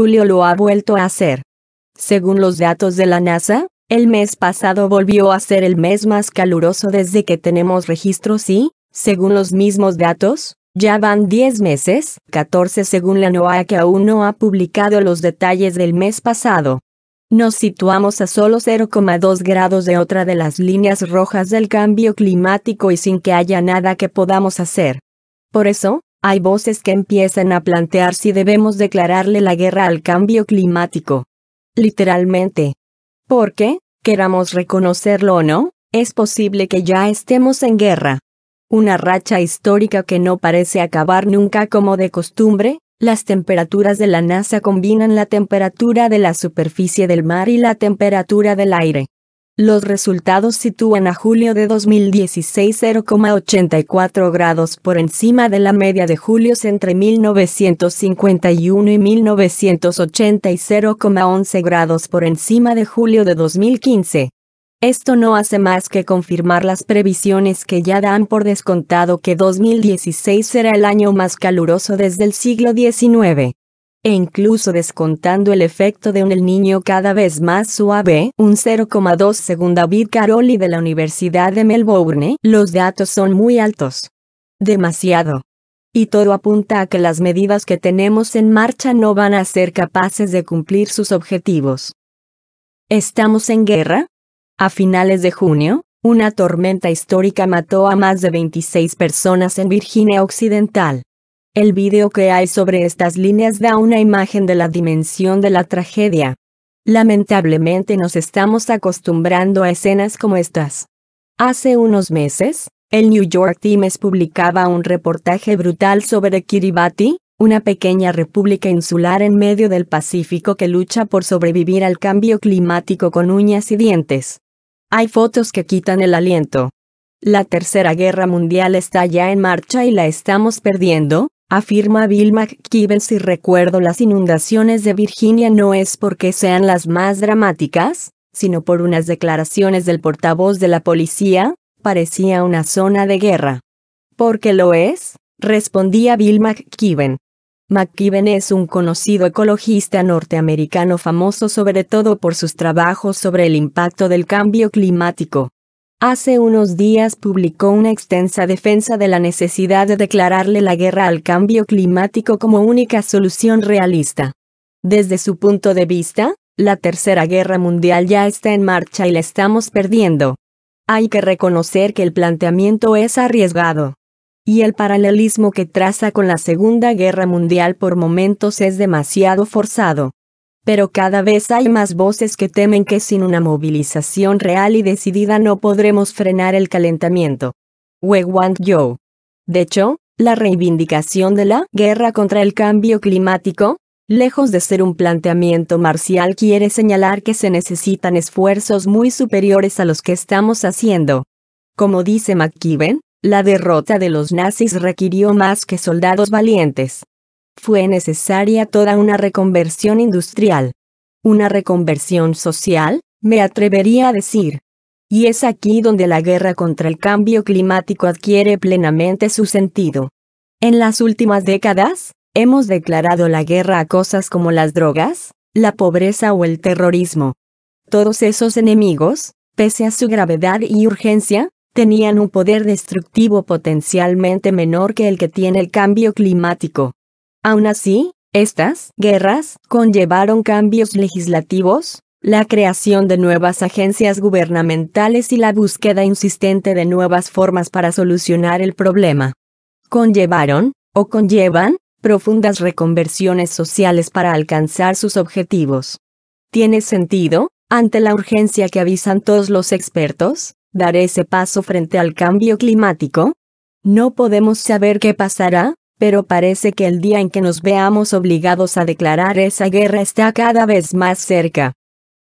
julio lo ha vuelto a hacer. Según los datos de la NASA, el mes pasado volvió a ser el mes más caluroso desde que tenemos registros y, según los mismos datos, ya van 10 meses, 14 según la NOAA que aún no ha publicado los detalles del mes pasado. Nos situamos a solo 0,2 grados de otra de las líneas rojas del cambio climático y sin que haya nada que podamos hacer. Por eso, hay voces que empiezan a plantear si debemos declararle la guerra al cambio climático. Literalmente. Porque, queramos reconocerlo o no, es posible que ya estemos en guerra. Una racha histórica que no parece acabar nunca como de costumbre, las temperaturas de la NASA combinan la temperatura de la superficie del mar y la temperatura del aire. Los resultados sitúan a julio de 2016 0,84 grados por encima de la media de julios entre 1951 y 1980 y 0,11 grados por encima de julio de 2015. Esto no hace más que confirmar las previsiones que ya dan por descontado que 2016 será el año más caluroso desde el siglo XIX e incluso descontando el efecto de un el niño cada vez más suave, un 0,2 según David Caroli de la Universidad de Melbourne, los datos son muy altos. Demasiado. Y todo apunta a que las medidas que tenemos en marcha no van a ser capaces de cumplir sus objetivos. ¿Estamos en guerra? A finales de junio, una tormenta histórica mató a más de 26 personas en Virginia Occidental. El vídeo que hay sobre estas líneas da una imagen de la dimensión de la tragedia. Lamentablemente nos estamos acostumbrando a escenas como estas. Hace unos meses, el New York Times publicaba un reportaje brutal sobre Kiribati, una pequeña república insular en medio del Pacífico que lucha por sobrevivir al cambio climático con uñas y dientes. Hay fotos que quitan el aliento. La Tercera Guerra Mundial está ya en marcha y la estamos perdiendo, afirma Bill McKibben si recuerdo las inundaciones de Virginia no es porque sean las más dramáticas, sino por unas declaraciones del portavoz de la policía, parecía una zona de guerra. ¿Por qué lo es, respondía Bill McKibben. McKibben es un conocido ecologista norteamericano famoso sobre todo por sus trabajos sobre el impacto del cambio climático. Hace unos días publicó una extensa defensa de la necesidad de declararle la guerra al cambio climático como única solución realista. Desde su punto de vista, la Tercera Guerra Mundial ya está en marcha y la estamos perdiendo. Hay que reconocer que el planteamiento es arriesgado. Y el paralelismo que traza con la Segunda Guerra Mundial por momentos es demasiado forzado pero cada vez hay más voces que temen que sin una movilización real y decidida no podremos frenar el calentamiento. We want you. De hecho, la reivindicación de la guerra contra el cambio climático, lejos de ser un planteamiento marcial, quiere señalar que se necesitan esfuerzos muy superiores a los que estamos haciendo. Como dice McKibben, la derrota de los nazis requirió más que soldados valientes fue necesaria toda una reconversión industrial. Una reconversión social, me atrevería a decir. Y es aquí donde la guerra contra el cambio climático adquiere plenamente su sentido. En las últimas décadas, hemos declarado la guerra a cosas como las drogas, la pobreza o el terrorismo. Todos esos enemigos, pese a su gravedad y urgencia, tenían un poder destructivo potencialmente menor que el que tiene el cambio climático. Aún así, estas guerras conllevaron cambios legislativos, la creación de nuevas agencias gubernamentales y la búsqueda insistente de nuevas formas para solucionar el problema. Conllevaron, o conllevan, profundas reconversiones sociales para alcanzar sus objetivos. ¿Tiene sentido, ante la urgencia que avisan todos los expertos, dar ese paso frente al cambio climático? No podemos saber qué pasará, pero parece que el día en que nos veamos obligados a declarar esa guerra está cada vez más cerca.